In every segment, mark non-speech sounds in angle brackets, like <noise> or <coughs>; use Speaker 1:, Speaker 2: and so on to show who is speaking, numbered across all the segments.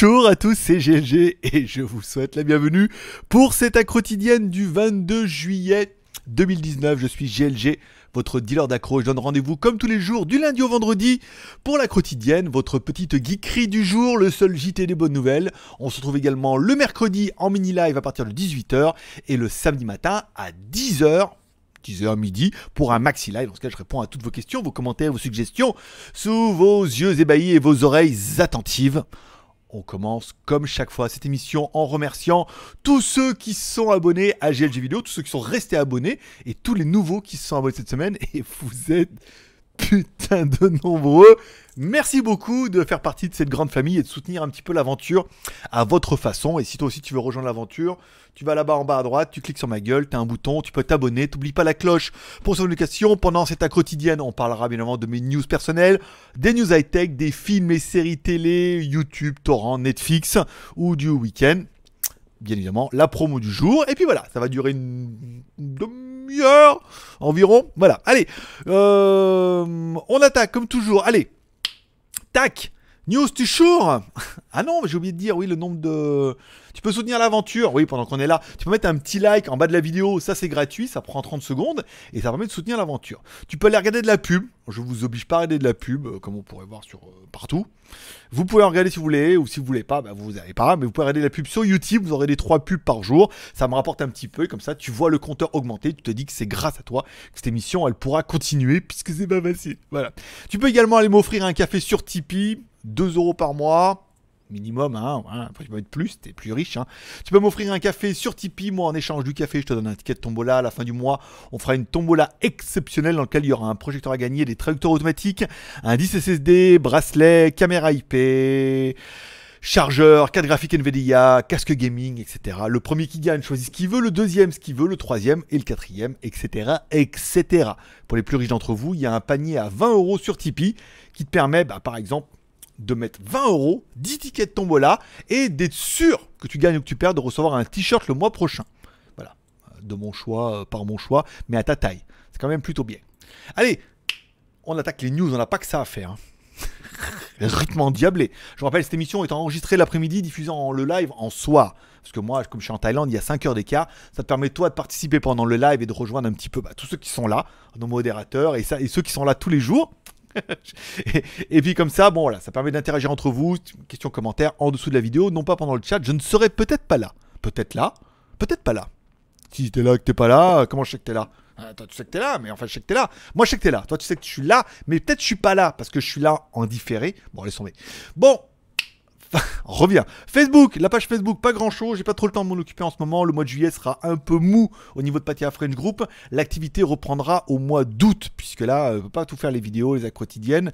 Speaker 1: Bonjour à tous, c'est GLG et je vous souhaite la bienvenue pour cette accro-quotidienne du 22 juillet 2019. Je suis GLG, votre dealer d'accro. Je donne rendez-vous comme tous les jours du lundi au vendredi pour la quotidienne, votre petite geekerie du jour, le seul JT des bonnes nouvelles. On se retrouve également le mercredi en mini live à partir de 18h et le samedi matin à 10h 10h midi pour un maxi live. Dans ce cas, je réponds à toutes vos questions, vos commentaires, vos suggestions sous vos yeux ébahis et vos oreilles attentives on commence comme chaque fois cette émission en remerciant tous ceux qui sont abonnés à GLG Vidéo, tous ceux qui sont restés abonnés et tous les nouveaux qui se sont abonnés cette semaine. Et vous êtes putain de nombreux. Merci beaucoup de faire partie de cette grande famille et de soutenir un petit peu l'aventure à votre façon. Et si toi aussi tu veux rejoindre l'aventure, tu vas là-bas en bas à droite, tu cliques sur ma gueule, tu as un bouton, tu peux t'abonner, t'oublies pas la cloche pour son éducation. Pendant cette quotidienne, on parlera bien évidemment de mes news personnelles, des news high-tech, des films et séries télé, YouTube, torrent, Netflix ou du week-end. Bien évidemment, la promo du jour. Et puis voilà, ça va durer une environ. Voilà, allez, euh, on attaque comme toujours. Allez, tac, news toujours. Ah non, j'ai oublié de dire, oui, le nombre de... Tu peux soutenir l'aventure, oui, pendant qu'on est là. Tu peux mettre un petit like en bas de la vidéo, ça c'est gratuit, ça prend 30 secondes et ça permet de soutenir l'aventure. Tu peux aller regarder de la pub, je vous oblige pas à regarder de la pub, euh, comme on pourrait voir sur euh, partout. Vous pouvez en regarder si vous voulez, ou si vous voulez pas, bah, vous n'avez pas, mais vous pouvez regarder de la pub sur YouTube, vous aurez des trois pubs par jour, ça me rapporte un petit peu, et comme ça tu vois le compteur augmenter, tu te dis que c'est grâce à toi que cette émission elle pourra continuer, puisque c'est pas facile. Voilà. Tu peux également aller m'offrir un café sur Tipeee, 2 euros par mois, minimum, hein, tu peux être plus, t'es plus riche. Hein. Tu peux m'offrir un café sur Tipeee, moi en échange du café, je te donne un ticket de tombola à la fin du mois. On fera une tombola exceptionnelle dans laquelle il y aura un projecteur à gagner, des traducteurs automatiques, un 10 SSD, bracelet, caméra IP chargeur, carte graphique NVIDIA, casque gaming, etc. Le premier qui gagne choisit ce qu'il veut, le deuxième ce qu'il veut, le troisième et le quatrième, etc., etc. Pour les plus riches d'entre vous, il y a un panier à 20 euros sur Tipeee qui te permet, bah, par exemple, de mettre 20 euros, 10 tickets de tombola et d'être sûr que tu gagnes ou que tu perds de recevoir un t-shirt le mois prochain. Voilà, de mon choix, euh, par mon choix, mais à ta taille. C'est quand même plutôt bien. Allez, on attaque les news, on n'a pas que ça à faire. ritement hein. <laughs> rythme Je vous rappelle, cette émission est enregistrée l'après-midi, diffusée en le live en soir. Parce que moi, comme je suis en Thaïlande, il y a 5 heures d'écart. Ça te permet, toi, de participer pendant le live et de rejoindre un petit peu bah, tous ceux qui sont là, nos modérateurs, et, ça, et ceux qui sont là tous les jours. <laughs> et, puis comme ça, bon voilà, ça permet d'interagir entre vous, questions, commentaires en dessous de la vidéo, non pas pendant le chat, je ne serai peut-être pas là. Peut-être là, peut-être pas là. Si t'es là que t'es pas là, comment je sais que t'es là ah, Toi tu sais que t'es là, mais enfin je sais que t'es là. Moi je sais que t'es là, toi tu sais que je suis là, mais peut-être je suis pas là parce que je suis là en différé. Bon, laisse tomber. Bon, on <laughs> revient. Facebook, la page Facebook, pas grand chose, j'ai pas trop le temps de m'en occuper en ce moment. Le mois de juillet sera un peu mou au niveau de Patia French Group. L'activité reprendra au mois d'août, puisque là, euh, on peut pas tout faire les vidéos, les quotidiennes.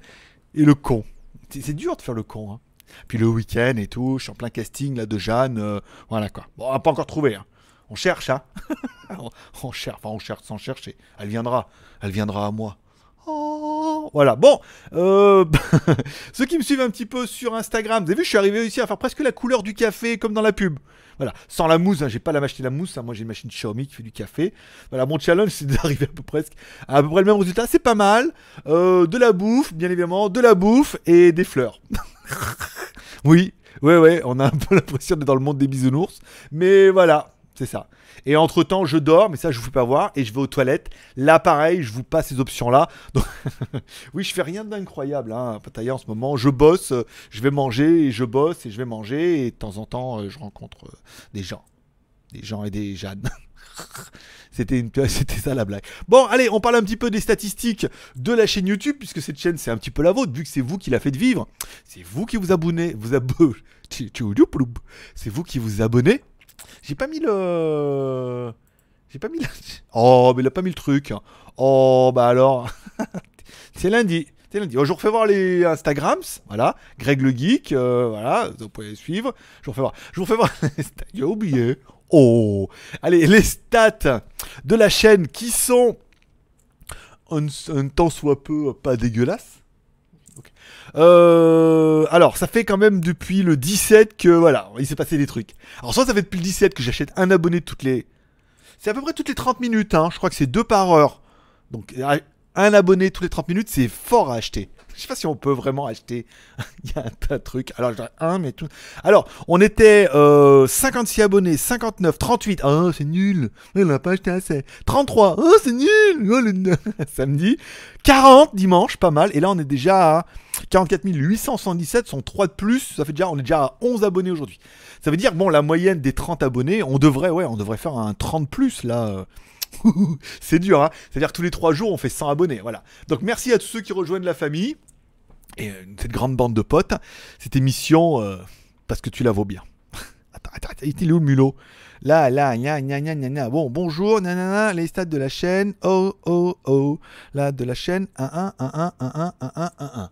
Speaker 1: Et le con. C'est dur de faire le con. Hein. Puis le week-end et tout, je suis en plein casting là de Jeanne. Euh, voilà quoi. Bon, on a pas encore trouvé. Hein. On cherche, hein. <laughs> on, on, cherche, enfin on cherche sans chercher. Elle viendra. Elle viendra à moi voilà, bon, euh, <laughs> ceux qui me suivent un petit peu sur Instagram, vous avez vu, je suis arrivé ici à faire presque la couleur du café comme dans la pub. Voilà, sans la mousse, hein, j'ai pas la machine la mousse, hein. moi j'ai une machine Xiaomi qui fait du café. Voilà, mon challenge <laughs> c'est d'arriver à peu près à, à, peu près le même résultat, c'est pas mal. Euh, de la bouffe, bien évidemment, de la bouffe et des fleurs. <laughs> oui, ouais, ouais, on a un peu l'impression d'être dans le monde des bisounours, mais voilà. C'est ça. Et entre-temps, je dors, mais ça, je vous fais pas voir, et je vais aux toilettes. Là, pareil, je vous passe ces options-là. <laughs> oui, je fais rien d'incroyable, hein, en ce moment. Je bosse, euh, je vais manger, et je bosse, et je vais manger, et de temps en temps, euh, je rencontre euh, des gens. Des gens et des jeunes. <laughs> C'était une... <laughs> c'était ça la blague. Bon, allez, on parle un petit peu des statistiques de la chaîne YouTube, puisque cette chaîne, c'est un petit peu la vôtre, vu que c'est vous qui la faites vivre. C'est vous qui vous abonnez, vous abonnez. C'est vous qui vous abonnez j'ai pas mis le... J'ai pas mis le... <laughs> Oh, mais il a pas mis le truc. Oh, bah alors... <laughs> c'est lundi. C'est lundi. Oh, je vous refais voir les Instagrams. Voilà. Greg le Geek. Euh, voilà. Vous pouvez les suivre. Je vous refais voir. Je vous refais voir. <laughs> J'ai oublié. Oh. Allez, les stats de la chaîne qui sont un, temps soit peu pas dégueulasses. Euh, alors, ça fait quand même depuis le 17 que voilà, il s'est passé des trucs. Alors, soit ça fait depuis le 17 que j'achète un abonné toutes les. C'est à peu près toutes les 30 minutes, hein. je crois que c'est deux par heure. Donc, un abonné toutes les 30 minutes, c'est fort à acheter je sais pas si on peut vraiment acheter. <laughs> Il y a un tas de trucs. Alors, je un, mais tout. Alors, on était 56 euh, abonnés, 59, 38. Ah, oh, c'est nul. On n'a pas acheté assez. 33. Oh, ah, c'est nul. Oh, <laughs> Samedi. 40 dimanche, pas mal. Et là, on est déjà à 44 877, sont 3 de plus. Ça fait déjà, on est déjà à 11 abonnés aujourd'hui. Ça veut dire, bon, la moyenne des 30 abonnés, on devrait, ouais, on devrait faire un 30 plus là euh. <laughs> c'est dur, hein C'est-à-dire tous les 3 jours, on fait 100 abonnés, voilà. Donc merci à tous ceux qui rejoignent la famille et euh, cette grande bande de potes, cette émission, euh, parce que tu la vaux bien. <laughs> attends, attends, il est où le mulot Là, là, gna, gna, gna, gna, Bon, bonjour, nanana, les stats de la chaîne, oh, oh, oh, là, de la chaîne, 1, 1, 1, 1, 1, 1, 1, 1, 1. 1.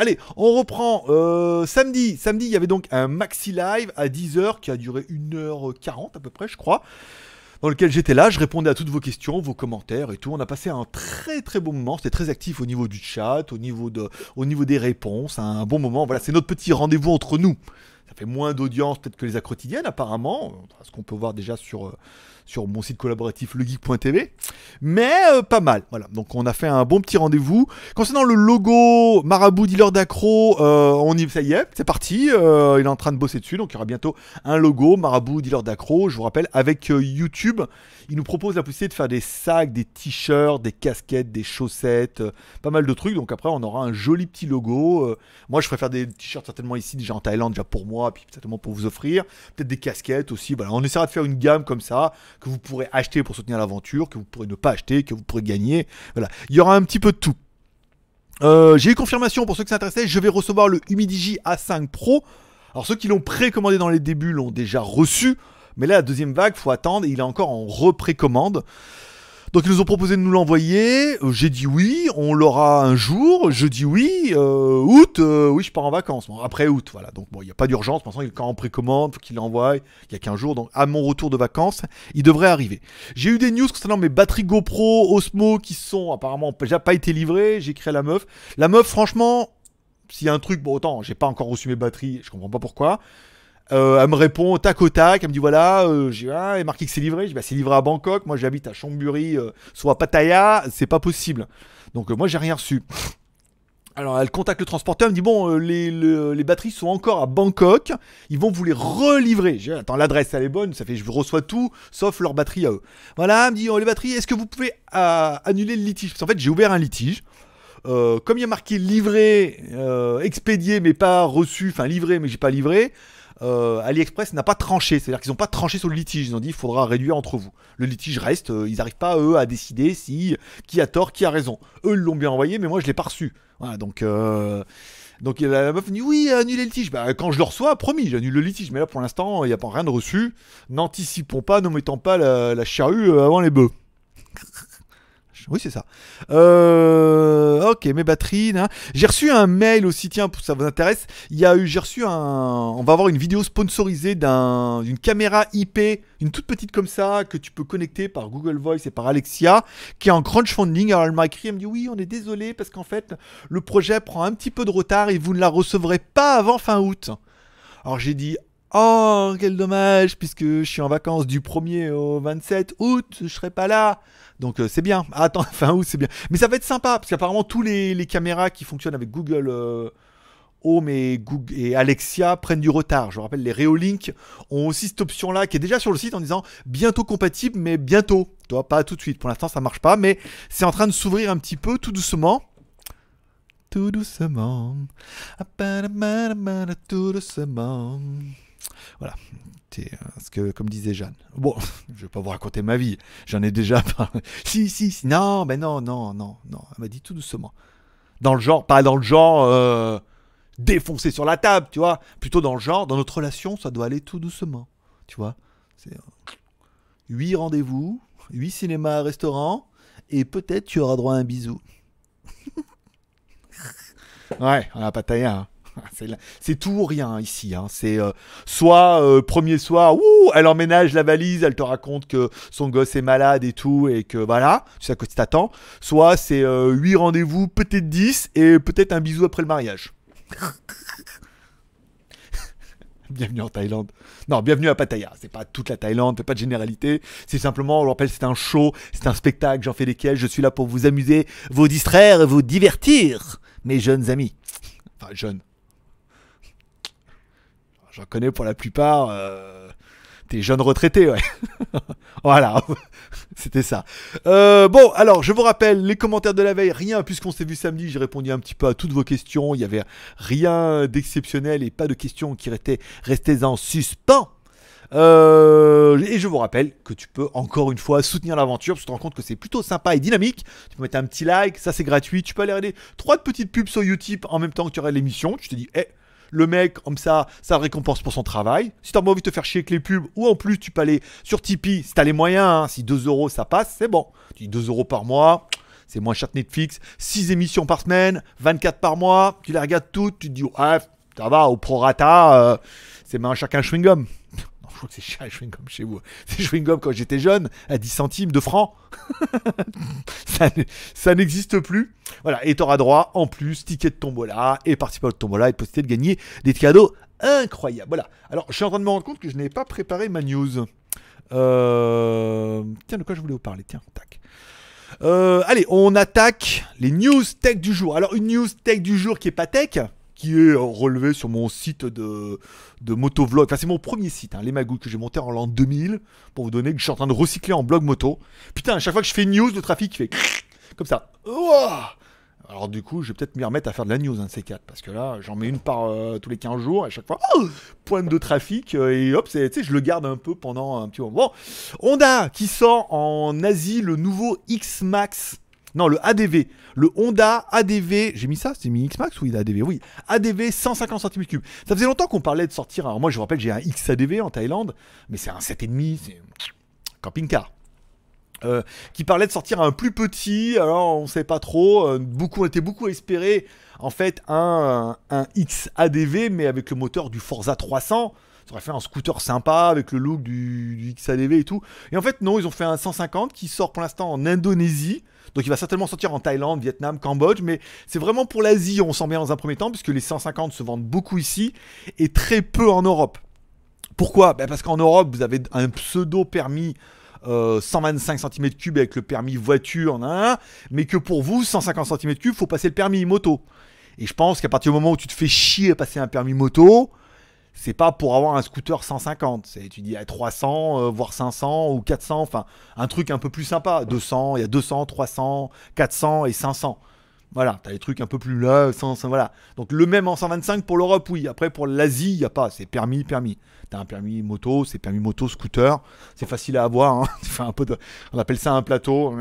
Speaker 1: Allez, on reprend euh, samedi. Samedi, il y avait donc un maxi live à 10h qui a duré 1h40 à peu près, je crois dans lequel j'étais là, je répondais à toutes vos questions, vos commentaires et tout. On a passé un très très bon moment, c'était très actif au niveau du chat, au niveau, de, niveau des réponses, hein, un bon moment. Voilà, c'est notre petit rendez-vous entre nous. Ça fait moins d'audience peut-être que les quotidiennes apparemment, ce qu'on peut voir déjà sur... Euh, sur mon site collaboratif legeek.tv. Mais euh, pas mal. Voilà. Donc on a fait un bon petit rendez-vous. Concernant le logo Marabout Dealer d'Accro, euh, on y ça y est, c'est parti. Euh, il est en train de bosser dessus. Donc il y aura bientôt un logo Marabout Dealer d'Accro. Je vous rappelle, avec YouTube, il nous propose la possibilité de faire des sacs, des t-shirts, des casquettes, des chaussettes, pas mal de trucs. Donc après, on aura un joli petit logo. moi, je préfère des t-shirts certainement ici, déjà en Thaïlande, déjà pour moi, puis certainement pour vous offrir. Peut-être des casquettes aussi. Voilà, on essaiera de faire une gamme comme ça que vous pourrez acheter pour soutenir l'aventure, que vous pourrez ne pas acheter, que vous pourrez gagner. Voilà, il y aura un petit peu de tout. Euh, j'ai eu confirmation pour ceux qui s'intéressaient, je vais recevoir le Humidigi A5 Pro. Alors ceux qui l'ont précommandé dans les débuts l'ont déjà reçu, mais là la deuxième vague, faut attendre, il est encore en reprécommande. Donc ils nous ont proposé de nous l'envoyer. Euh, j'ai dit oui, on l'aura un jour. Je dis oui, euh, août, euh, oui, je pars en vacances. après août, voilà. Donc bon, il n'y a pas d'urgence. Pour l'instant, quand en précommande, faut qu'il l'envoie. Il y a qu'un jour, Donc à mon retour de vacances, il devrait arriver. J'ai eu des news concernant mes batteries GoPro, Osmo, qui sont apparemment déjà pas été livrées. J'ai à la meuf. La meuf, franchement, s'il y a un truc, bon, autant, j'ai pas encore reçu mes batteries, je comprends pas pourquoi. Euh, elle me répond tac au tac, elle me dit voilà, euh, j'ai ah, marqué que c'est livré. bah, c'est livré à Bangkok, moi j'habite à Chambury, euh, soit à Pattaya, c'est pas possible. Donc euh, moi j'ai rien reçu. Alors elle contacte le transporteur, elle me dit bon, les, batteries sont encore à Bangkok, ils vont vous les relivrer. J'ai dit « attends, l'adresse elle est bonne, ça fait je reçois tout sauf leurs batteries à eux. Voilà, elle me dit oh, les batteries, est-ce que vous pouvez annuler le litige Parce qu'en fait j'ai ouvert un litige. comme il y a marqué livré, expédié mais pas reçu, enfin livré mais j'ai pas livré, euh, AliExpress n'a pas tranché, c'est-à-dire qu'ils n'ont pas tranché sur le litige, ils ont dit il faudra réduire entre vous. Le litige reste, euh, ils n'arrivent pas eux à décider si qui a tort, qui a raison. Eux l'ont bien envoyé, mais moi je l'ai pas reçu. Voilà, donc euh, donc la meuf dit oui annulez le litige. Bah, quand je le reçois, promis, j'annule le litige. Mais là pour l'instant il n'y a pas rien de reçu. N'anticipons pas, ne mettons pas la, la charrue euh, avant les bœufs. Oui, c'est ça. Euh, ok, mes batteries. Hein. J'ai reçu un mail aussi, tiens, pour ça vous intéresse. Il y eu, j'ai reçu un. On va avoir une vidéo sponsorisée d'une caméra IP, une toute petite comme ça, que tu peux connecter par Google Voice et par Alexia, qui est en crowdfunding. Alors elle m'a écrit, elle me dit oui, on est désolé parce qu'en fait, le projet prend un petit peu de retard et vous ne la recevrez pas avant fin août. Alors j'ai dit Oh, quel dommage, puisque je suis en vacances du 1er au 27 août, je serai pas là. Donc euh, c'est bien. Ah, attends, <laughs> fin août, c'est bien. Mais ça va être sympa, parce qu'apparemment, tous les, caméras qui fonctionnent avec Google euh, Home et, Google, et Alexia prennent du retard. Je vous rappelle, les Reolink ont aussi cette option-là qui est déjà sur le site en disant bientôt compatible, mais bientôt. Toi, pas tout de suite. Pour l'instant, ça marche pas, mais c'est en train de s'ouvrir un petit peu, tout doucement tout doucement. Tout doucement. Voilà. Euh, ce que, comme disait Jeanne, bon, <laughs> je vais pas vous raconter ma vie, j'en ai déjà <laughs> parlé. si, si, si, non, mais ben non, non, non, non. Elle m'a dit tout doucement. Dans le genre, pas dans le genre euh, défoncé sur la table, tu vois. Plutôt dans le genre, dans notre relation, ça doit aller tout doucement, tu vois. C'est 8 euh, rendez-vous, 8 cinémas, restaurants, et peut-être tu auras droit à un bisou. <laughs> ouais, on a pas taillé, hein. <laughs> c'est tout ou rien ici. Hein. C'est euh, soit euh, premier soir, ouh, elle emménage la valise, elle te raconte que son gosse est malade et tout, et que voilà, c'est à quoi tu t'attends. Soit c'est euh, huit 8 rendez-vous, peut-être 10, et peut-être un bisou après le mariage. <laughs> bienvenue en Thaïlande. Non, bienvenue à Pattaya. C'est pas toute la Thaïlande, c'est pas de généralité. C'est simplement, on le rappelle, c'est un show, c'est un spectacle, j'en fais lesquels. Je suis là pour vous amuser, vous distraire, vous divertir, mes jeunes amis. Enfin, jeunes. Je connais pour la plupart. Euh, T'es jeunes retraités, ouais. <laughs> voilà, <laughs> c'était ça. Euh, bon, alors, je vous rappelle, les commentaires de la veille, rien, puisqu'on s'est vu samedi, j'ai répondu un petit peu à toutes vos questions. Il n'y avait rien d'exceptionnel et pas de questions qui restaient, en suspens. Euh, et je vous rappelle que tu peux encore une fois soutenir l'aventure, tu te rends compte que c'est plutôt sympa et dynamique. Tu peux mettre un petit like, ça c'est gratuit. Tu peux aller regarder trois petites pubs sur YouTube en même temps que tu regardes l'émission. Tu te dis, eh, le mec, comme ça, ça récompense pour son travail. Si t'as envie de te faire chier avec les pubs, ou en plus, tu peux aller sur Tipeee, si t'as les moyens, hein, si 2 euros ça passe, c'est bon. Tu dis 2 euros par mois, c'est moins cher que Netflix. 6 émissions par semaine, 24 par mois, tu les regardes toutes, tu te dis, ouais, ça va, au prorata, c'est euh, c'est moins chacun chewing-gum crois que c'est cher les chewing-gums chez vous. c'est <laughs> chewing-gums, quand j'étais jeune, à 10 centimes de francs. <laughs> ça, n'existe plus. Voilà, et t'auras droit, en plus, ticket de tombola, et participer à tombola, et possibilité de gagner des cadeaux incroyables. Voilà. Alors, je suis en train de me rendre compte que je n'ai pas préparé ma news. Euh, tiens, de quoi je voulais vous parler Tiens, tac. Euh, allez, on attaque les news tech du jour. Alors, une news tech du jour qui est pas tech, qui est euh, relevé sur mon site de, de motovlog. Enfin, c'est mon premier site, hein, les magouilles, que j'ai monté en l'an 2000, pour vous donner que je suis en train de recycler en blog moto. Putain, à chaque fois que je fais une news, le trafic fait <laughs> comme ça. Alors du coup, je vais peut-être m'y remettre à faire de la news, hein, de ces quatre, parce que là, j'en mets une par euh, tous les 15 jours, à chaque fois, oh, pointe de trafic, euh, et hop, tu sais, je le garde un peu pendant un petit moment. Bon, Honda, qui sort en Asie le nouveau X-Max non, le ADV. Le Honda ADV. J'ai mis ça C'est mis X-Max ou il a ADV Oui. ADV 150 cm3. Ça faisait longtemps qu'on parlait de sortir. Alors moi, je vous rappelle, j'ai un X-ADV en Thaïlande, mais c'est un 7,5. C'est camping-car. Euh, qui parlait de sortir un plus petit, alors on ne sait pas trop, euh, beaucoup, on était beaucoup espéré en fait un, un adv mais avec le moteur du Forza 300, ça aurait fait un scooter sympa avec le look du, x XADV et tout, et en fait non, ils ont fait un 150 qui sort pour l'instant en Indonésie, donc il va certainement sortir en Thaïlande, Vietnam, Cambodge, mais c'est vraiment pour l'Asie, on s'en met dans un premier temps, puisque les 150 se vendent beaucoup ici et très peu en Europe. Pourquoi ben, Parce qu'en Europe, vous avez un pseudo permis 125 euh, cm3 avec le permis voiture, en mais que pour vous, 150 cm3, faut passer le permis moto. Et je pense qu'à partir du moment où tu te fais chier à passer un permis moto, c'est pas pour avoir un scooter 150. C'est, tu dis à 300, euh, voire 500 ou 400, enfin, un truc un peu plus sympa. 200, il y a 200, 300, 400 et 500. Voilà, t'as des les trucs un peu plus là, voilà. Donc le même en 125 pour l'Europe, oui. Après pour l'Asie, il a pas, c'est permis, permis. t'as un permis moto, c'est permis moto, scooter, c'est facile à avoir. Hein. <laughs> un peu on appelle ça un plateau.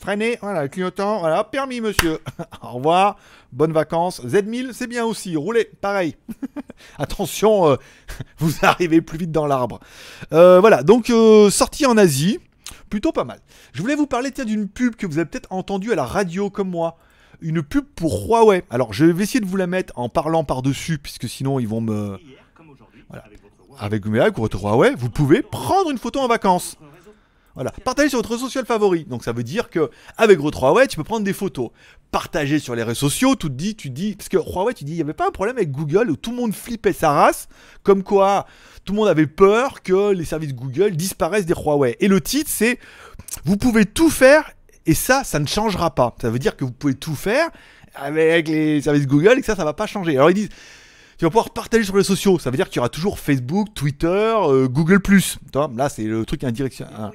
Speaker 1: freiner, voilà, clignotant, voilà, permis monsieur. <laughs> Au revoir, bonnes vacances. Z1000, c'est bien aussi, roulez, pareil. <laughs> Attention, euh, vous arrivez plus vite dans l'arbre. Euh, voilà, donc euh, sortie en Asie, plutôt pas mal. Je voulais vous parler d'une pub que vous avez peut-être entendue à la radio comme moi une pub pour Huawei. Alors, je vais essayer de vous la mettre en parlant par-dessus, puisque sinon, ils vont me... Voilà. Avec votre Huawei, vous pouvez prendre une photo en vacances. Voilà. Partager sur votre réseau social favori. Donc ça veut dire que avec Huawei, tu peux prendre des photos. Partager sur les réseaux sociaux, tout dit, tu dis. Parce que Huawei, tu dis, il n'y avait pas un problème avec Google où tout le monde flippait sa race, comme quoi tout le monde avait peur que les services Google disparaissent des Huawei. Et le titre, c'est Vous pouvez tout faire et ça, ça ne changera pas. Ça veut dire que vous pouvez tout faire avec les services Google et que ça, ça va pas changer. Alors ils disent, tu vas pouvoir partager sur les sociaux. Ça veut dire qu'il y aura toujours Facebook, Twitter, euh, Google+. Là, c'est le truc indirectionnel. Hein.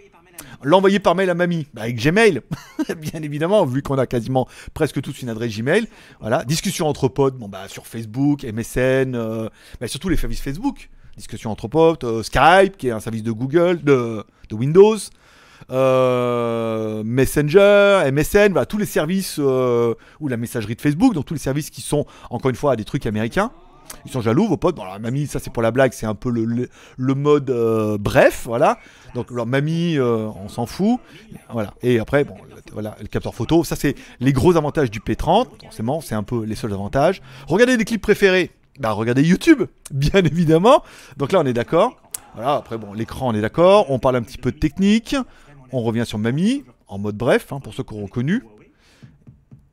Speaker 1: L'envoyer par mail à mamie, bah, avec Gmail, <laughs> bien évidemment, vu qu'on a quasiment presque tous une adresse Gmail. Voilà, discussion entre potes, bon, bah, sur Facebook, MSN, mais euh, bah, surtout les services Facebook. Discussion entre potes, euh, Skype, qui est un service de Google, de Windows. Euh, Messenger, MSN, voilà, tous les services, euh, ou la messagerie de Facebook, donc tous les services qui sont, encore une fois, des trucs américains. Ils sont jaloux, vos potes. Bon, alors, mamie, ça c'est pour la blague, c'est un peu le, le, mode euh, bref, voilà. Donc, alors, mamie, on s'en fout. Voilà. Et après, bon, le, voilà, le capteur photo, ça c'est les gros avantages du P30. Forcément, c'est un peu les seuls avantages. Regardez les clips préférés. Bah, regardez YouTube, <laughs> bien évidemment. Donc là, on est d'accord. Voilà, après, bon, l'écran, on est d'accord. On parle un petit peu de technique. On revient sur Mamie, en mode bref, hein, pour ceux qui auront connu.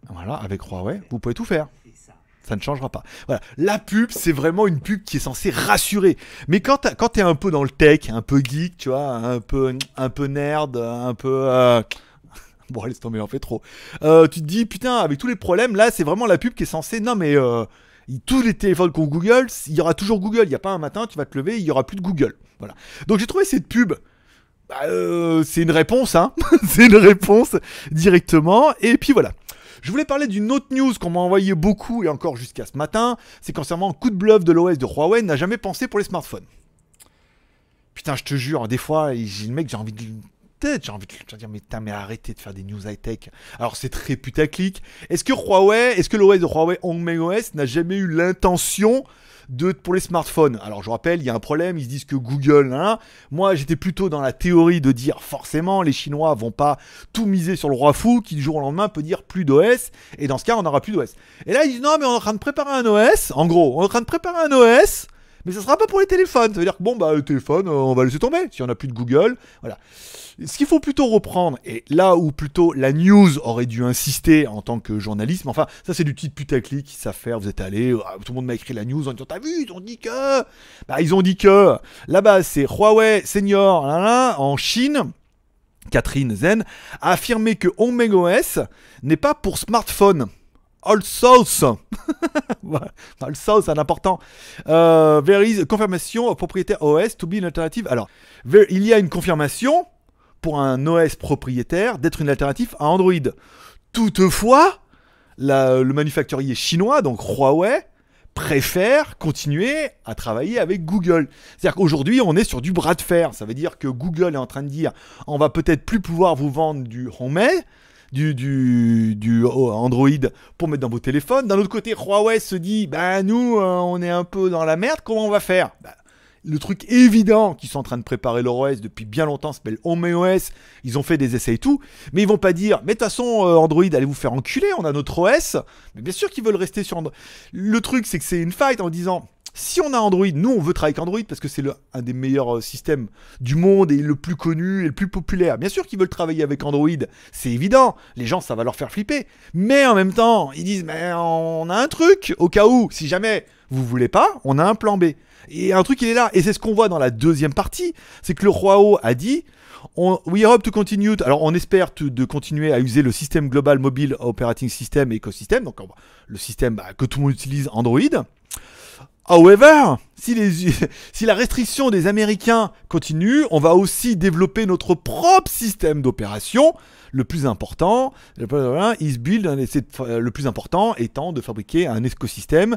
Speaker 1: Voilà, avec Huawei, vous pouvez tout faire. Ça ne changera pas. Voilà. La pub, c'est vraiment une pub qui est censée rassurer. Mais quand tu es un peu dans le tech, un peu geek, tu vois, un peu, un peu nerd, un peu... Euh, <laughs> bon, laisse tomber, en fait trop. Euh, tu te dis, putain, avec tous les problèmes, là, c'est vraiment la pub qui est censée... Non, mais euh, tous les téléphones qu'on Google, il y aura toujours Google. Il n'y a pas un matin, tu vas te lever, il n'y aura plus de Google. Voilà. Donc j'ai trouvé cette pub bah, euh, c'est une réponse, hein. <laughs> c'est une réponse directement. Et puis voilà. Je voulais parler d'une autre news qu'on m'a envoyé beaucoup et encore jusqu'à ce matin. C'est concernant un coup de bluff de l'OS de Huawei n'a jamais pensé pour les smartphones. Putain, je te jure, hein, des fois, le mec, j'ai envie de Peut-être, J'ai envie de dire, mais, arrêtez de faire des news high-tech. Alors, c'est très putaclic. Est-ce que Huawei, est-ce que l'OS de Huawei Hongmeng OS n'a jamais eu l'intention de, pour les smartphones. Alors je rappelle, il y a un problème, ils se disent que Google, hein, moi j'étais plutôt dans la théorie de dire forcément les Chinois vont pas tout miser sur le roi fou qui du jour au lendemain peut dire plus d'OS, et dans ce cas on n'aura plus d'OS. Et là ils disent non mais on est en train de préparer un OS, en gros, on est en train de préparer un OS mais ça sera pas pour les téléphones. Ça veut dire que bon, bah, le téléphone, euh, on va laisser tomber. Si on a plus de Google, voilà. Ce qu'il faut plutôt reprendre, et là où plutôt la news aurait dû insister en tant que journalisme, enfin, ça c'est du petit putaclic, ça faire vous êtes allé, euh, ah, tout le monde m'a écrit la news en disant T'as vu, ils ont dit que. Bah, ils ont dit que. Là-bas, c'est Huawei Senior, là, là, en Chine. Catherine Zen a affirmé que Hongmeng OS n'est pas pour smartphone. All Souls. All Souls, important. Euh, confirmation propriétaire OS to be an alternative. Alors, il y a une confirmation pour un OS propriétaire d'être une alternative à Android. Toutefois, le manufacturier chinois, donc Huawei, préfère continuer à travailler avec Google. C'est-à-dire qu'aujourd'hui, on est sur du bras de fer. Ça veut dire que Google est en train de dire on va peut-être plus pouvoir vous vendre du Home, du, oh, Android pour mettre dans vos téléphones. D'un autre côté, Huawei se dit, bah nous, euh, on est un peu dans la merde, comment on va faire bah, le truc évident qu'ils sont en train de préparer leur OS depuis bien longtemps s'appelle HomeOS. Ils ont fait des essais et tout, mais ils vont pas dire "Mais de toute façon euh, Android allez vous faire enculer, on a notre OS." Mais bien sûr qu'ils veulent rester sur Android. Le truc c'est que c'est une fight en disant si on a Android, nous on veut travailler avec Android parce que c'est un des meilleurs euh, systèmes du monde et le plus connu et le plus populaire. Bien sûr qu'ils veulent travailler avec Android, c'est évident, les gens ça va leur faire flipper. Mais en même temps, ils disent mais on a un truc au cas où, si jamais vous voulez pas, on a un plan B. Et un truc il est là, et c'est ce qu'on voit dans la deuxième partie, c'est que le O a dit on, we hope to continue. Alors, on espère de continuer à user le système global mobile operating system écosystème, donc le système bah, que tout le monde utilise Android. However si, les, <laughs> si la restriction des Américains continue, on va aussi développer notre propre système d'opération. Le plus important, is build, euh, le plus important étant de fabriquer un écosystème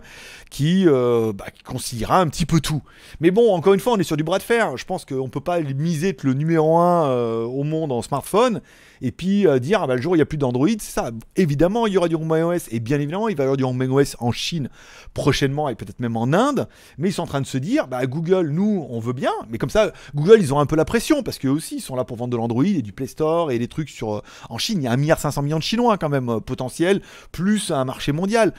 Speaker 1: qui, euh, bah, qui conciliera un petit peu tout. Mais bon, encore une fois, on est sur du bras de fer. Je pense qu'on ne peut pas miser le numéro 1 euh, au monde en smartphone et puis dire ah bah, le jour où il n'y a plus d'Android, ça. Évidemment, il y aura du OS et bien évidemment, il va y avoir du OS en Chine prochainement et peut-être même en Inde, mais ils sont en train train de se dire, bah Google, nous, on veut bien, mais comme ça, Google, ils ont un peu la pression parce que aussi, ils sont là pour vendre de l'Android et du Play Store et des trucs sur. Euh, en Chine, il y a 1,5 milliard de Chinois hein, quand même euh, potentiel, plus un marché mondial.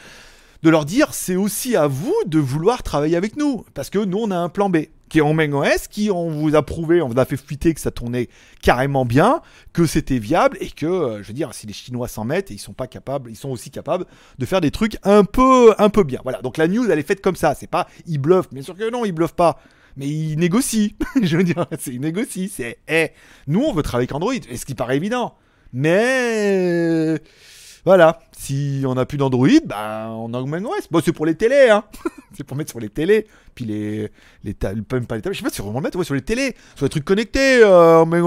Speaker 1: De leur dire, c'est aussi à vous de vouloir travailler avec nous parce que nous, on a un plan B qui est OS, qui on vous a prouvé, on vous a fait fuiter que ça tournait carrément bien, que c'était viable et que, euh, je veux dire, si les Chinois s'en mettent, ils sont pas capables, ils sont aussi capables de faire des trucs un peu, un peu bien. Voilà. Donc la news, elle est faite comme ça. C'est pas, ils bluffent. Bien sûr que non, ils bluffent pas mais ils négocient, <laughs> je veux dire, c'est négocient, C'est, eh, nous, on veut travailler avec Android, et ce qui paraît évident. Mais voilà, si on n'a plus d'Android, bah, on augmente OS. Bon, c'est pour les télés, hein. <laughs> c'est pour mettre sur les télés. Puis les, les même pas les je sais pas si on va mettre sur les télés, sur les trucs connectés, euh, mais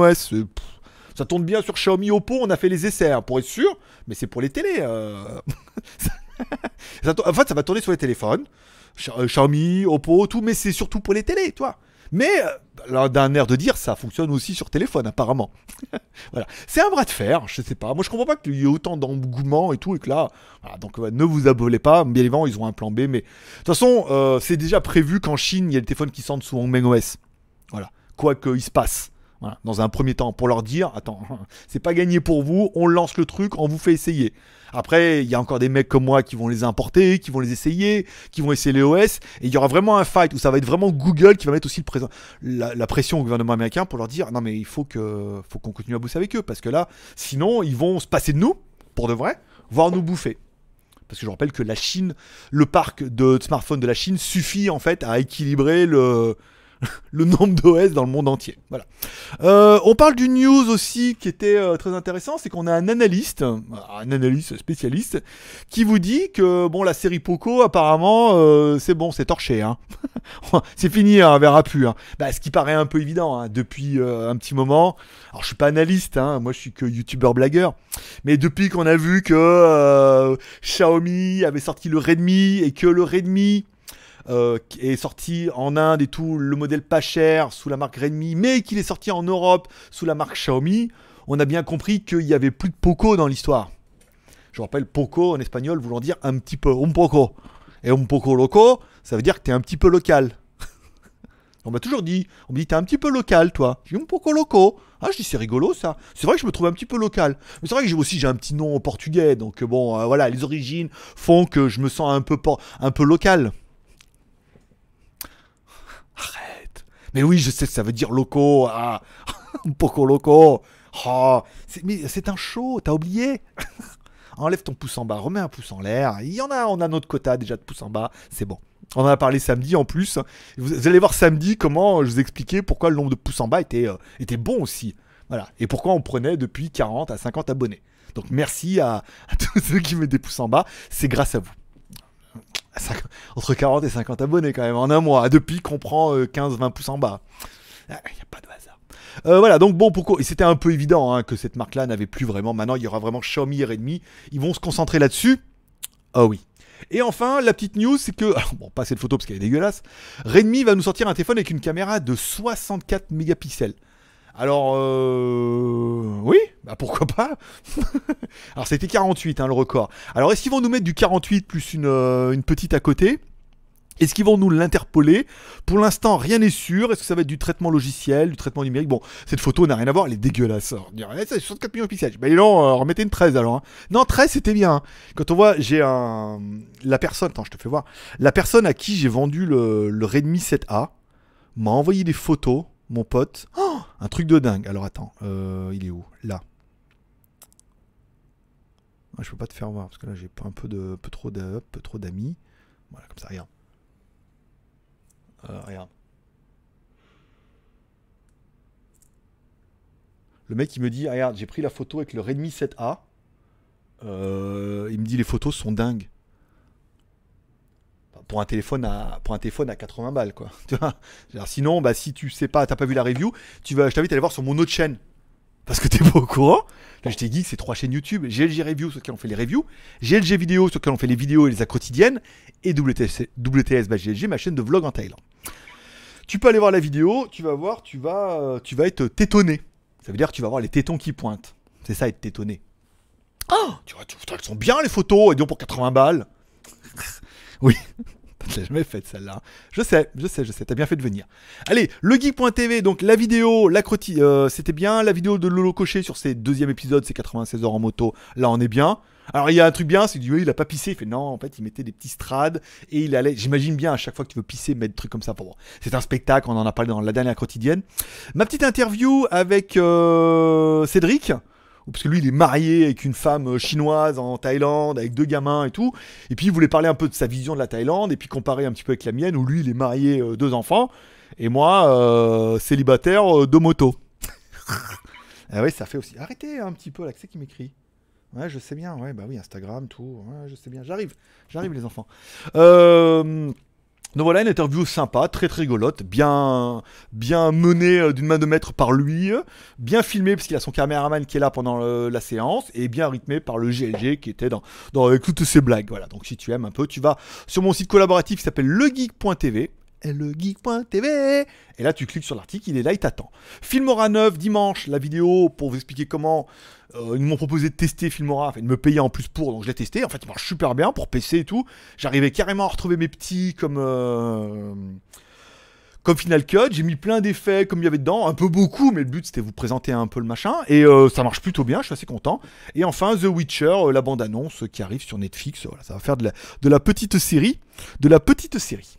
Speaker 1: ça tourne bien sur Xiaomi Oppo, on a fait les essais, hein, pour être sûr, mais c'est pour les télés. Euh. <laughs> en fait, ça va tourner sur les téléphones, Xiaomi, Oppo, tout, mais c'est surtout pour les télés, toi. Mais, euh, là, d'un air de dire, ça fonctionne aussi sur téléphone, apparemment. <laughs> voilà. C'est un bras de fer, je sais pas. Moi, je comprends pas qu'il y ait autant d'engouement et tout, et que là, donc euh, ne vous abonnez pas. Bien évidemment, ils ont un plan B, mais de toute façon, euh, c'est déjà prévu qu'en Chine, il y a le téléphone qui sente sous Hongmeng OS. Voilà. Quoi qu'il se passe dans un premier temps, pour leur dire, attends, <laughs> c'est pas gagné pour vous, on lance le truc, on vous fait essayer. Après, il y a encore des mecs comme moi qui vont les importer, qui vont les essayer, qui vont essayer les OS, et il y aura vraiment un fight où ça va être vraiment Google qui va mettre aussi la, pression au gouvernement américain pour leur dire, non mais il faut que, faut qu'on continue à bosser avec eux, parce que là, sinon, ils vont se passer de nous, pour de vrai, voire nous bouffer. Parce que je rappelle que la Chine, le parc de smartphones de la Chine suffit en fait à équilibrer le, <laughs> le nombre d'OS dans le monde entier. Voilà. Euh, on parle d'une news aussi qui était euh, très intéressant, c'est qu'on a un analyste, un analyste spécialiste, qui vous dit que bon la série Poco apparemment euh, c'est bon, c'est torché, hein. <laughs> c'est fini, hein, on verra plus. Hein. Bah, ce qui paraît un peu évident hein, depuis un petit moment. Alors je suis pas analyste, hein, moi je suis que youtubeur blagueur, mais depuis qu'on a vu que Xiaomi avait sorti le Redmi et que le Redmi euh, est sorti en Inde et tout, le modèle pas cher sous la marque Redmi, mais qu'il est sorti en Europe sous la marque Xiaomi, on a bien compris qu'il n'y avait plus de Poco dans l'histoire. Je rappelle Poco en espagnol voulant dire un petit peu, un poco. Et un poco loco, ça veut dire que tu es un petit peu local. <laughs> on m'a toujours dit, on me dit t'es un petit peu local toi. Je un poco loco. Ah, je dis c'est rigolo ça. C'est vrai que je me trouve un petit peu local. Mais c'est vrai que j'ai aussi j'ai un petit nom en portugais, donc euh, bon euh, voilà, les origines font que je me sens un peu, un peu local. Arrête. Mais oui, je sais que ça veut dire loco. Ah, <laughs> poco loco. Oh, mais c'est un show, t'as oublié <laughs> Enlève ton pouce en bas, remets un pouce en l'air. Il y en a, on a notre quota déjà de pouce en bas, c'est bon. On en a parlé samedi en plus. Vous allez voir samedi comment je vous expliquais pourquoi le nombre de pouces en bas était, euh, était bon aussi. Voilà. Et pourquoi on prenait depuis 40 à 50 abonnés. Donc merci à, <laughs> à tous ceux qui mettent des pouces en bas, c'est grâce à vous entre 40 et 50 abonnés quand même en un mois. Depuis qu'on prend 15-20 euh, pouces en bas. Ah, il n'y a pas de hasard. Euh, voilà, donc bon, pourquoi C'était un peu évident hein, que cette marque-là n'avait plus vraiment. Maintenant, il y aura vraiment Xiaomi et Redmi. Ils vont se concentrer là-dessus. Ah oh, oui. Et enfin, la petite news, c'est que. <laughs> bon, pas cette photo parce qu'elle est dégueulasse. Redmi va nous sortir un téléphone avec une caméra de 64 mégapixels. Alors, euh, oui, bah pourquoi pas <laughs> Alors, c'était 48, hein, le record. Alors, est-ce qu'ils vont nous mettre du 48 plus euh, une, petite à côté est-ce qu'ils vont nous l'interpoler Pour l'instant, rien n'est sûr. Est-ce que ça va être du traitement logiciel, du traitement numérique Bon, cette photo n'a rien à voir, elle est dégueulasse. On dirait, c'est 64 millions de pixels. Ben non, euh, remettez une 13 alors. Hein. Non, 13, c'était bien. Hein. Quand on voit, j'ai un... La personne, attends, je te fais voir. La personne à qui j'ai vendu le, le Redmi 7A m'a envoyé des photos, mon pote. Oh un truc de dingue. Alors attends, euh, il est où Là. Ah, je peux pas te faire voir parce que là j'ai un peu de peu trop peu trop d'amis. Voilà, comme ça, rien. Rien. Euh, regarde. Le mec il me dit, regarde, j'ai pris la photo avec le Redmi 7A. Euh, il me dit les photos sont dingues pour un téléphone à pour un téléphone à 80 balles quoi. <laughs> sinon bah si tu sais pas, t'as pas vu la review, tu vas je t'invite à aller voir sur mon autre chaîne parce que t'es pas au courant. Là, je t'ai dit que c'est trois chaînes YouTube, GLG Review sur lesquelles on fait les reviews, GLG Vidéo sur lesquelles on fait les vidéos et les quotidiennes et WTS, WTS GLG, bah, ma chaîne de vlog en Thaïlande. Tu peux aller voir la vidéo, tu vas voir, tu vas euh, tu vas être tétonné. Ça veut dire que tu vas voir les tétons qui pointent. C'est ça être tétonné. Ah, tu vois, tu, elles sont bien les photos, et donc pour 80 balles. <laughs> oui. <laughs> Je jamais faite celle-là. Je sais, je sais, je sais, t'as bien fait de venir. Allez, legeek.tv, donc la vidéo, la euh, c'était bien. La vidéo de Lolo Cochet sur ses deuxième épisodes, ses 96 heures en moto, là on est bien. Alors il y a un truc bien, c'est du il a pas pissé. Il fait non, en fait, il mettait des petits strades et il allait. J'imagine bien à chaque fois que tu veux pisser, mettre des trucs comme ça pour. C'est un spectacle. On en a parlé dans la dernière quotidienne. Ma petite interview avec euh, Cédric parce que lui il est marié avec une femme euh, chinoise en Thaïlande, avec deux gamins et tout, et puis il voulait parler un peu de sa vision de la Thaïlande, et puis comparer un petit peu avec la mienne, où lui il est marié, euh, deux enfants, et moi euh, célibataire, deux motos. <laughs> ah oui, ça fait aussi. Arrêtez un petit peu, là, c'est qui m'écrit Ouais, je sais bien, ouais, bah oui, Instagram, tout, ouais, je sais bien, j'arrive, j'arrive les enfants. Euh... Donc voilà une interview sympa, très très rigolote, bien, bien menée euh, d'une main de maître par lui, bien filmée parce qu'il a son caméraman qui est là pendant euh, la séance, et bien rythmée par le GLG qui était dans, toutes ses blagues. Voilà, donc si tu aimes un peu, tu vas sur mon site collaboratif qui s'appelle legeek.tv legeek.tv. Et là, tu cliques sur l'article, il est là, il t'attend. Filmora 9, dimanche, la vidéo pour vous expliquer comment euh, ils m'ont proposé de tester Filmora, enfin, de me payer en plus pour, donc je l'ai testé. En fait, il marche super bien pour PC et tout. J'arrivais carrément à retrouver mes petits comme. Euh, comme Final Cut, j'ai mis plein d'effets comme il y avait dedans, un peu beaucoup, mais le but c'était vous présenter un peu le machin, et euh, ça marche plutôt bien, je suis assez content. Et enfin, The Witcher, la bande-annonce qui arrive sur Netflix, ça va faire de la petite série, de la petite série.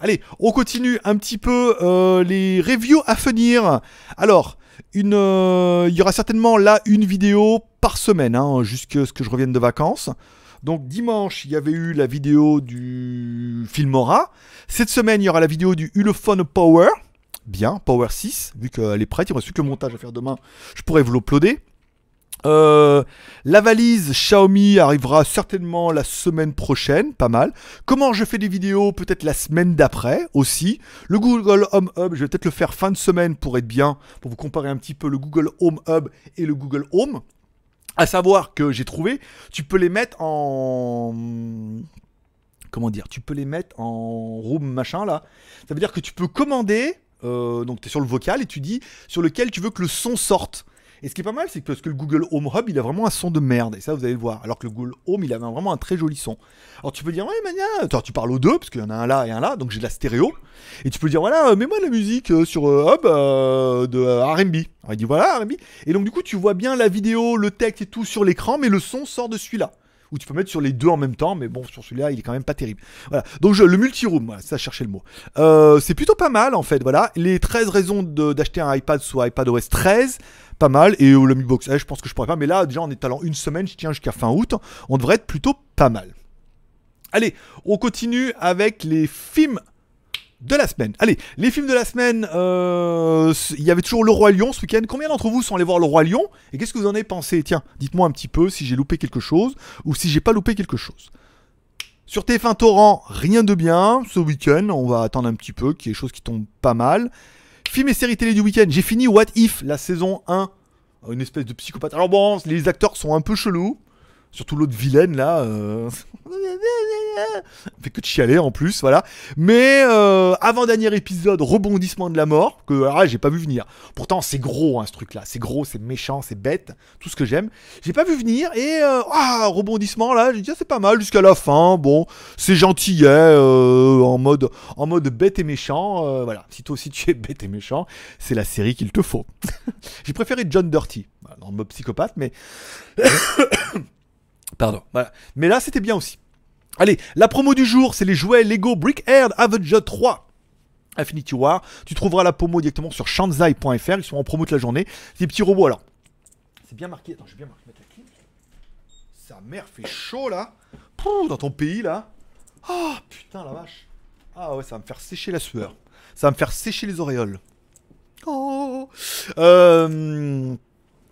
Speaker 1: Allez, on continue un petit peu euh, les reviews à venir. Alors, une, euh, il y aura certainement là une vidéo par semaine, hein, jusqu'à ce que je revienne de vacances. Donc dimanche, il y avait eu la vidéo du Filmora. Cette semaine, il y aura la vidéo du Ulefone Power. Bien, Power 6, vu qu'elle est prête, il ne reste plus que le montage à faire demain, je pourrais vous l'uploader. Euh, la valise Xiaomi arrivera certainement la semaine prochaine, pas mal. Comment je fais des vidéos, peut-être la semaine d'après aussi. Le Google Home Hub, je vais peut-être le faire fin de semaine pour être bien, pour vous comparer un petit peu le Google Home Hub et le Google Home. À savoir que j'ai trouvé, tu peux les mettre en comment dire, tu peux les mettre en room machin là. Ça veut dire que tu peux commander, euh, donc tu es sur le vocal et tu dis sur lequel tu veux que le son sorte. Et ce qui est pas mal, c'est parce que le Google Home Hub, il a vraiment un son de merde. Et ça, vous allez le voir. Alors que le Google Home, il avait vraiment un très joli son. Alors tu peux dire, ouais, Mania, tu parles aux deux, parce qu'il y en a un là et un là, donc j'ai de la stéréo. Et tu peux dire, voilà, euh, mets-moi de la musique euh, sur euh, Hub de RB. On il dit, voilà, RB. Et donc, du coup, tu vois bien la vidéo, le texte et tout sur l'écran, mais le son sort de celui-là ou tu peux mettre sur les deux en même temps, mais bon, sur celui-là, il est quand même pas terrible. Voilà. Donc, le multi-room, voilà, ça, cherchait le mot. c'est plutôt pas mal, en fait, voilà. Les 13 raisons d'acheter un iPad iPad iPadOS 13, pas mal. Et le Mi Box eh, je pense que je pourrais pas. Mais là, déjà, en étalant une semaine, je tiens jusqu'à fin août, on devrait être plutôt pas mal. Allez, on continue avec les films de la semaine. Allez, les films de la semaine, euh, il y avait toujours Le Roi Lion ce week-end. Combien d'entre vous sont allés voir Le Roi Lion Et qu'est-ce que vous en avez pensé Tiens, dites-moi un petit peu si j'ai loupé quelque chose ou si j'ai pas loupé quelque chose. Sur TF1 Torrent, rien de bien. Ce week-end, on va attendre un petit peu qu'il y ait des choses qui tombent pas mal. Film et séries télé du week-end. J'ai fini What If, la saison 1. Une espèce de psychopathe. Alors bon, les acteurs sont un peu chelous. Surtout l'autre vilaine là. Euh, <laughs> fait que de chialer en plus, voilà. Mais euh, avant dernier épisode, rebondissement de la mort que ah, j'ai pas vu venir. Pourtant c'est gros hein, ce truc là, c'est gros, c'est méchant, c'est bête, tout ce que j'aime. J'ai pas vu venir et euh, ah rebondissement là, j'ai dit ah, c'est pas mal jusqu'à la fin. Bon, c'est gentil, hein, en mode en mode bête et méchant. voilà, si toi aussi tu es bête et méchant, c'est la série qu'il te faut. <laughs> j'ai préféré John Dirty, dans le mode psychopathe, mais <coughs> <coughs> <coughs> Pardon, voilà. Mais là, c'était bien aussi. Allez, la promo du jour, c'est les jouets Lego Brick Air Avenger 3. Infinity War. Tu trouveras la promo directement sur shanzai.fr. Ils sont en promo toute la journée. des petits robots, alors. C'est bien marqué. Attends, j'ai bien marqué. Sa mère fait chaud là. Pouh, dans ton pays là. Ah oh, putain la vache. Ah ouais, ça va me faire sécher la sueur. Ça va me faire sécher les auréoles. Oh. Euh...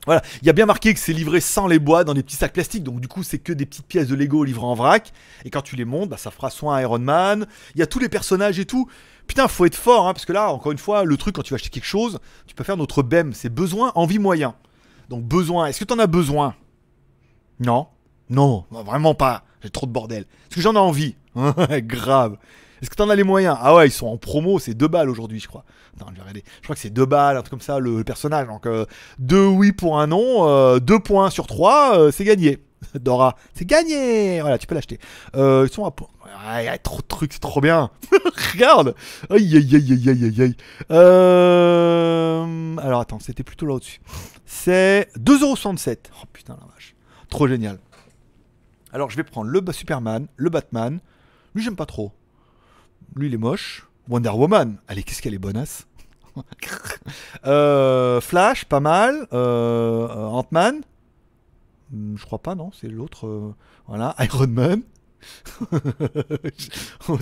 Speaker 1: Voilà, il y a bien marqué que c'est livré sans les bois dans des petits sacs plastiques, donc du coup c'est que des petites pièces de Lego livrées en vrac, et quand tu les montes, bah, ça fera soin à Iron Man, il y a tous les personnages et tout. Putain, faut être fort, hein, parce que là, encore une fois, le truc, quand tu vas acheter quelque chose, tu peux faire notre BEM, c'est besoin, envie, moyen. Donc besoin, est-ce que t'en as besoin Non, non, vraiment pas, j'ai trop de bordel. Est-ce que j'en ai envie <laughs> Grave. Est-ce que t'en as les moyens Ah ouais, ils sont en promo, c'est 2 balles aujourd'hui, je crois. Attends, je vais regarder. Je crois que c'est 2 balles, un truc comme ça, le, personnage. Donc, 2 euh, oui pour un non, 2 euh, points sur 3, euh, c'est gagné. <laughs> Dora, c'est gagné Voilà, tu peux l'acheter. ils sont à... trop de trucs, c'est trop bien <laughs> Regarde Aïe, aïe, aïe, aïe, aïe, aïe, Alors, attends, c'était plutôt là au-dessus. C'est 2,67€. Oh, putain, la vache. Trop génial. Alors je vais prendre le Superman, le Batman. Lui j'aime pas trop lui il est moche. Wonder Woman, allez, qu'est-ce qu'elle est bonasse. <laughs> Euh, Flash, pas mal. Euh, Ant-Man, hmm, je crois pas, non, c'est l'autre. Euh, voilà, <laughs> Iron Man. <laughs>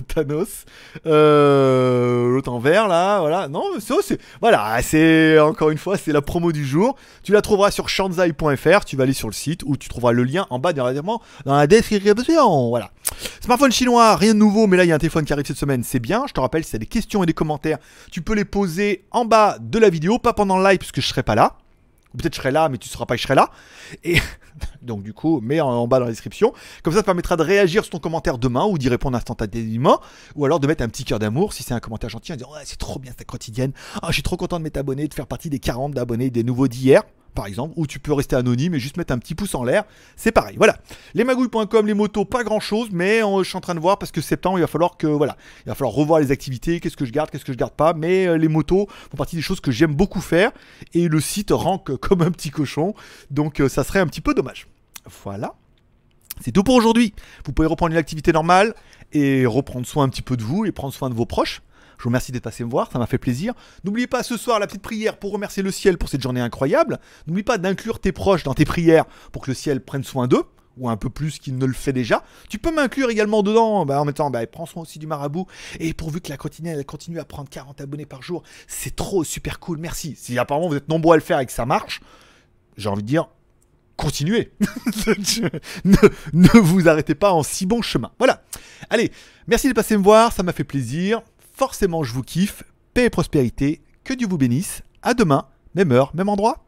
Speaker 1: Thanos, l'autre en vert là, ah, non, ça c'est. Voilà, c'est encore une fois, c'est la promo du jour. Tu la trouveras sur shanzai.fr, tu vas aller sur le site où tu trouveras le lien en bas directement dans la description. Voilà. Smartphone chinois, rien de nouveau, mais là il y a un téléphone qui arrive cette semaine, c'est bien. Je te rappelle, si tu as des questions et des commentaires, tu peux les poser en bas de la vidéo, pas pendant le live puisque je serai pas là peut-être je serai là, mais tu ne seras pas je serai là. Et <laughs> donc du coup, mets en, bas dans la description. Comme ça, ça te permettra de réagir sur ton commentaire demain ou d'y répondre instantanément. Ou alors de mettre un petit cœur d'amour si c'est un commentaire gentil en disant c'est trop bien cette quotidienne. Ah, je suis trop content de m'être abonné, de faire partie des 40 d'abonnés des nouveaux d'hier par exemple, ou tu peux rester anonyme et juste mettre un petit pouce en l'air. C'est pareil. Voilà. Les magouilles.com, les motos, pas grand chose, mais euh, je suis en train de voir parce que septembre, il va falloir que voilà, il va falloir revoir les activités, qu'est-ce que je garde, qu'est-ce que je garde pas. Mais euh, les motos font partie des choses que j'aime beaucoup faire et le site rank <laughs> comme un petit cochon, donc euh, ça serait un petit peu dommage. Voilà. C'est tout pour aujourd'hui. Vous pouvez reprendre une activité normale et reprendre soin un petit peu de vous et prendre soin de vos proches. Je vous remercie d'être passé me voir, ça m'a fait plaisir. N'oubliez pas ce soir la petite prière pour remercier le ciel pour cette journée incroyable. N'oublie pas d'inclure tes proches dans tes prières pour que le ciel prenne soin d'eux ou un peu plus qu'il ne le fait déjà. Tu peux m'inclure également dedans bah, en mettant bah, prends soin aussi du marabout. Et pourvu que la quotidienne continue à prendre 40 abonnés par jour, c'est trop super cool, merci. Si apparemment vous êtes nombreux à le faire et que ça marche, j'ai envie de dire continuez. <laughs> ne, ne vous arrêtez pas en si bon chemin. Voilà. Allez, merci de passer me voir, ça m'a fait plaisir forcément je vous kiffe, paix et prospérité, que Dieu vous bénisse, à demain, même heure, même endroit.